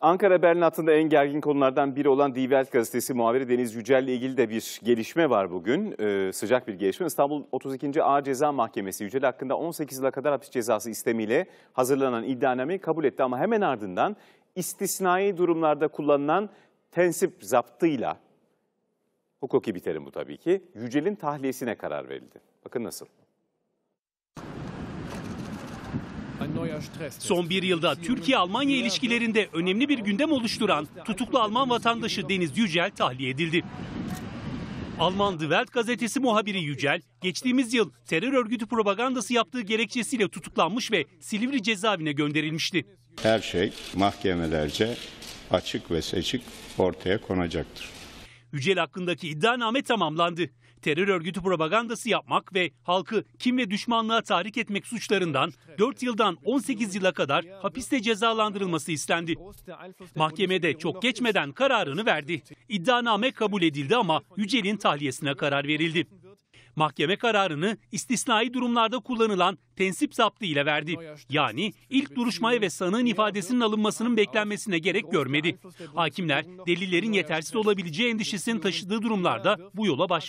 Ankara Berlinat'ında en gergin konulardan biri olan Die gazetesi muhabiri Deniz Yücel ile ilgili de bir gelişme var bugün. Ee, sıcak bir gelişme. İstanbul 32. Ağır Ceza Mahkemesi Yücel hakkında 18 yıla kadar hapis cezası istemiyle hazırlanan iddianameyi kabul etti. Ama hemen ardından istisnai durumlarda kullanılan tensip zaptıyla, hukuki biterim bu tabii ki, Yücel'in tahliyesine karar verildi. Bakın nasıl. Son bir yılda Türkiye-Almanya ilişkilerinde önemli bir gündem oluşturan tutuklu Alman vatandaşı Deniz Yücel tahliye edildi. Alman The Welt gazetesi muhabiri Yücel, geçtiğimiz yıl terör örgütü propagandası yaptığı gerekçesiyle tutuklanmış ve Silivri cezaevine gönderilmişti. Her şey mahkemelerce açık ve seçik ortaya konacaktır. Yücel hakkındaki iddianame tamamlandı. Terör örgütü propagandası yapmak ve halkı kim ve düşmanlığa tahrik etmek suçlarından 4 yıldan 18 yıla kadar hapiste cezalandırılması istendi. Mahkemede çok geçmeden kararını verdi. İddianame kabul edildi ama Yücel'in tahliyesine karar verildi. Mahkeme kararını istisnai durumlarda kullanılan tensip zaptı ile verdi. Yani ilk duruşmaya ve sanığın ifadesinin alınmasının beklenmesine gerek görmedi. Hakimler delillerin yetersiz olabileceği endişesini taşıdığı durumlarda bu yola başvurdu.